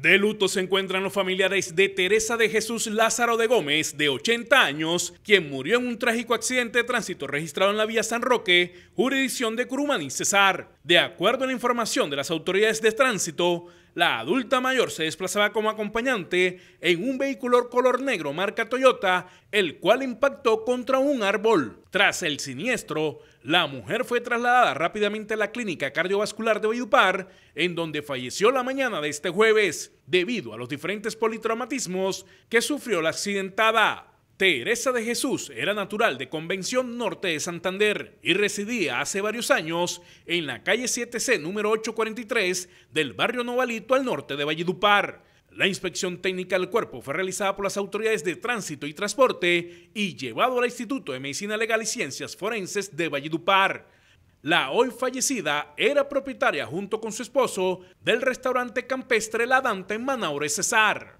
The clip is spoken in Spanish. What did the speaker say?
De luto se encuentran los familiares de Teresa de Jesús Lázaro de Gómez, de 80 años, quien murió en un trágico accidente de tránsito registrado en la vía San Roque, jurisdicción de Curumaní, Cesar. De acuerdo a la información de las autoridades de tránsito, la adulta mayor se desplazaba como acompañante en un vehículo color negro marca Toyota, el cual impactó contra un árbol. Tras el siniestro, la mujer fue trasladada rápidamente a la clínica cardiovascular de Bayupar, en donde falleció la mañana de este jueves, debido a los diferentes politraumatismos que sufrió la accidentada. Teresa de Jesús era natural de Convención Norte de Santander y residía hace varios años en la calle 7C número 843 del barrio Novalito al norte de Valledupar. La inspección técnica del cuerpo fue realizada por las autoridades de tránsito y transporte y llevado al Instituto de Medicina Legal y Ciencias Forenses de Valledupar. La hoy fallecida era propietaria junto con su esposo del restaurante campestre La Dante en Manaure, Cesar.